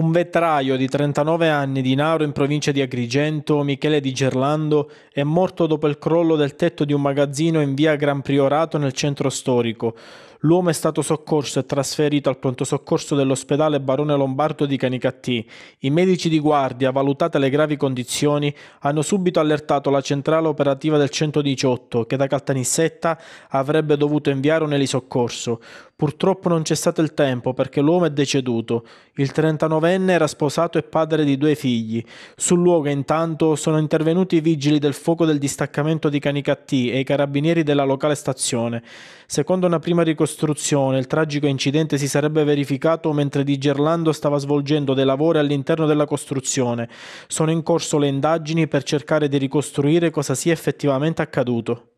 Un vetraio di 39 anni di Naro in provincia di Agrigento, Michele di Gerlando, è morto dopo il crollo del tetto di un magazzino in via Gran Priorato nel centro storico. L'uomo è stato soccorso e trasferito al pronto soccorso dell'ospedale Barone Lombardo di Canicattì. I medici di guardia, valutate le gravi condizioni, hanno subito allertato la centrale operativa del 118 che da Caltanissetta avrebbe dovuto inviare un elisoccorso. Purtroppo non c'è stato il tempo perché l'uomo è deceduto. Il 39enne era sposato e padre di due figli. Sul luogo intanto sono intervenuti i vigili del fuoco del distaccamento di Canicattì e i carabinieri della locale stazione. Secondo una prima ricostruzione, il tragico incidente si sarebbe verificato mentre Di Gerlando stava svolgendo dei lavori all'interno della costruzione. Sono in corso le indagini per cercare di ricostruire cosa sia effettivamente accaduto.